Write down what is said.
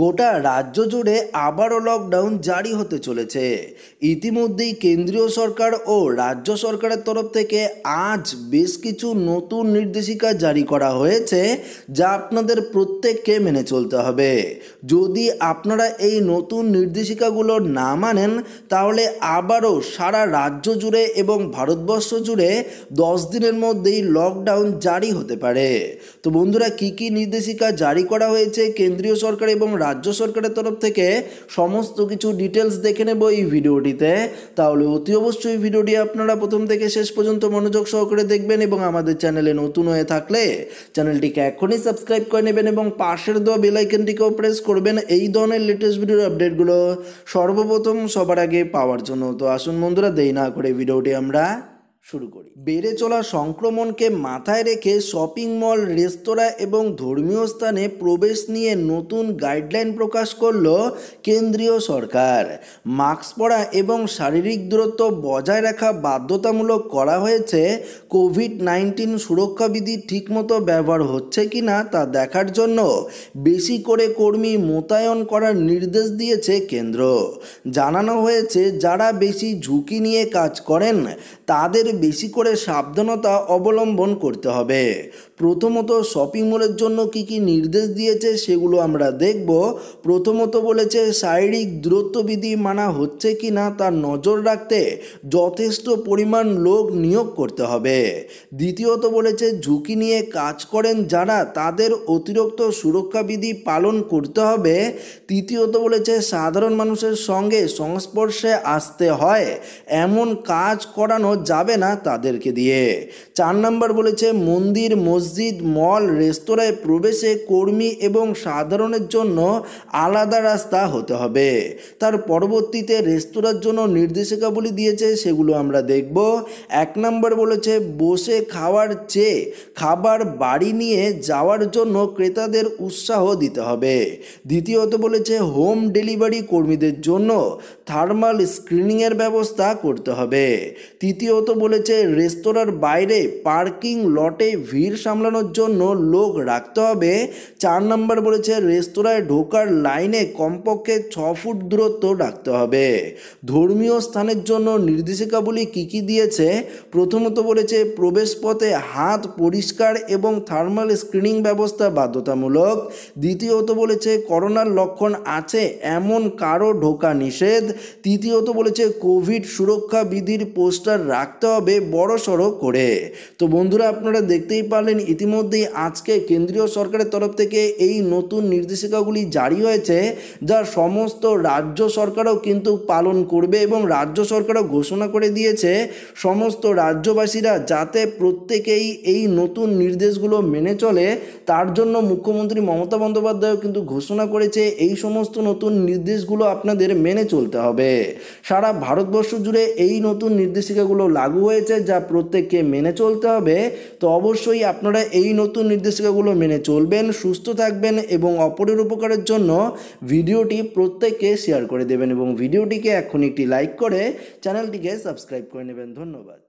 গোটা রাজ্য জুড়ে আবারও লকডাউন জারি হতে চলেছে ইতিমধ্যেই কেন্দ্রীয় সরকার ও রাজ্য সরকারের তরফ থেকে আজ বেশ কিছু নতুন নির্দেশিকা জারি করা হয়েছে যা আপনাদের প্রত্যেককে মেনে চলতে হবে যদি আপনারা এই নতুন নির্দেশিকাগুলো না মানেন তাহলে আবারও সারা রাজ্য জুড়ে এবং ভারতবর্ষ জুড়ে দশ দিনের মধ্যেই লকডাউন জারি হতে পারে তো বন্ধুরা কি কি নির্দেশিকা জারি করা হয়েছে কেন্দ্রীয় সরকার এবং রাজ্য সরকারের তরফ থেকে সমস্ত কিছু ডিটেলস দেখে নেব এই ভিডিওটিতে তাহলে অতি অবশ্যই ভিডিওটি আপনারা প্রথম থেকে শেষ পর্যন্ত মনোযোগ সহকারে দেখবেন এবং আমাদের চ্যানেলে নতুন হয়ে থাকলে চ্যানেলটিকে এখনই সাবস্ক্রাইব করে নেবেন এবং পাশের দেওয়া বেলাইকনটিকেও প্রেস করবেন এই ধরনের লেটেস্ট ভিডিওর আপডেটগুলো সর্বপ্রথম সবার আগে পাওয়ার জন্য তো আসুন বন্ধুরা দেই না করে ভিডিওটি আমরা শুরু করি বেড়ে চলা সংক্রমণকে মাথায় রেখে শপিং মল রেস্তোরাঁ এবং ধর্মীয় স্থানে প্রবেশ নিয়ে নতুন গাইডলাইন প্রকাশ করল কেন্দ্রীয় সরকার মাস্ক পরা এবং শারীরিক দূরত্ব বজায় রাখা বাধ্যতামূলক করা হয়েছে কোভিড নাইন্টিন সুরক্ষাবিধি ঠিকমতো ব্যবহার হচ্ছে কি না তা দেখার জন্য বেশি করে কর্মী মোতায়েন করার নির্দেশ দিয়েছে কেন্দ্র জানানো হয়েছে যারা বেশি ঝুঁকি নিয়ে কাজ করেন তাদের বেশি করে সাবধানতা অবলম্বন করতে হবে প্রথমত শপিং মলের জন্য কি কি নির্দেশ দিয়েছে সেগুলো আমরা দেখব প্রথমত বলেছে শারীরিক দূরত্ববিধি মানা হচ্ছে কি না তার নজর রাখতে যথেষ্ট পরিমাণ লোক নিয়োগ করতে হবে দ্বিতীয়ত বলেছে ঝুঁকি নিয়ে কাজ করেন যারা তাদের অতিরিক্ত সুরক্ষাবিধি পালন করতে হবে তৃতীয়ত বলেছে সাধারণ মানুষের সঙ্গে সংস্পর্শে আসতে হয় এমন কাজ করানো যাবে না তাদেরকে দিয়ে চার নম্বর বলেছে মন্দির মসজিদ মসজিদ মল রেস্তোরাঁয় প্রবেশে কর্মী এবং সাধারণের জন্য আলাদা রাস্তা হতে হবে তার পরবর্তীতে রেস্তোরাঁর জন্য নির্দেশিকাবলি দিয়েছে সেগুলো আমরা দেখব এক নম্বর বলেছে বসে খাওয়ার চেয়ে খাবার বাড়ি নিয়ে যাওয়ার জন্য ক্রেতাদের উৎসাহ দিতে হবে দ্বিতীয়ত বলেছে হোম ডেলিভারি কর্মীদের জন্য থার্মাল স্ক্রিনিংয়ের ব্যবস্থা করতে হবে তৃতীয়ত বলেছে রেস্তোরাঁর বাইরে পার্কিং লটে ভিড় সাম সামলানোর জন্য লোক রাখতে হবে চার নম্বর বলেছে রেস্তোরাঁয় ঢোকার লাইনে কমপক্ষে ছ ফুট দূরত্ব রাখতে হবে ধর্মীয় স্থানের জন্য নির্দেশিকাবলি কী কী দিয়েছে প্রথমত বলেছে প্রবেশপথে হাত পরিষ্কার এবং থার্মাল স্ক্রিনিং ব্যবস্থা বাধ্যতামূলক দ্বিতীয়ত বলেছে করোনার লক্ষণ আছে এমন কারো ঢোকা নিষেধ তৃতীয়ত বলেছে কোভিড সুরক্ষা বিধির পোস্টার রাখতে হবে বড় সড়ো করে তো বন্ধুরা আপনারা দেখতেই পারলেন ইতিমধ্যেই আজকে কেন্দ্রীয় সরকারের তরফ থেকে এই নতুন নির্দেশিকাগুলি জারি হয়েছে যা সমস্ত রাজ্য সরকারও কিন্তু পালন করবে এবং রাজ্য সরকারও ঘোষণা করে দিয়েছে সমস্ত রাজ্যবাসীরা যাতে প্রত্যেকেই এই নতুন নির্দেশগুলো মেনে চলে তার জন্য মুখ্যমন্ত্রী মমতা বন্দ্যোপাধ্যায়ও কিন্তু ঘোষণা করেছে এই সমস্ত নতুন নির্দেশগুলো আপনাদের মেনে চলতে হবে সারা ভারতবর্ষ জুড়ে এই নতুন নির্দেশিকাগুলো লাগু হয়েছে যা প্রত্যেককে মেনে চলতে হবে তো অবশ্যই আপনারা আপনারা এই নতুন নির্দেশিকাগুলো মেনে চলবেন সুস্থ থাকবেন এবং অপরের উপকারের জন্য ভিডিওটি প্রত্যেককে শেয়ার করে দেবেন এবং ভিডিওটিকে এখন একটি লাইক করে চ্যানেলটিকে সাবস্ক্রাইব করে নেবেন ধন্যবাদ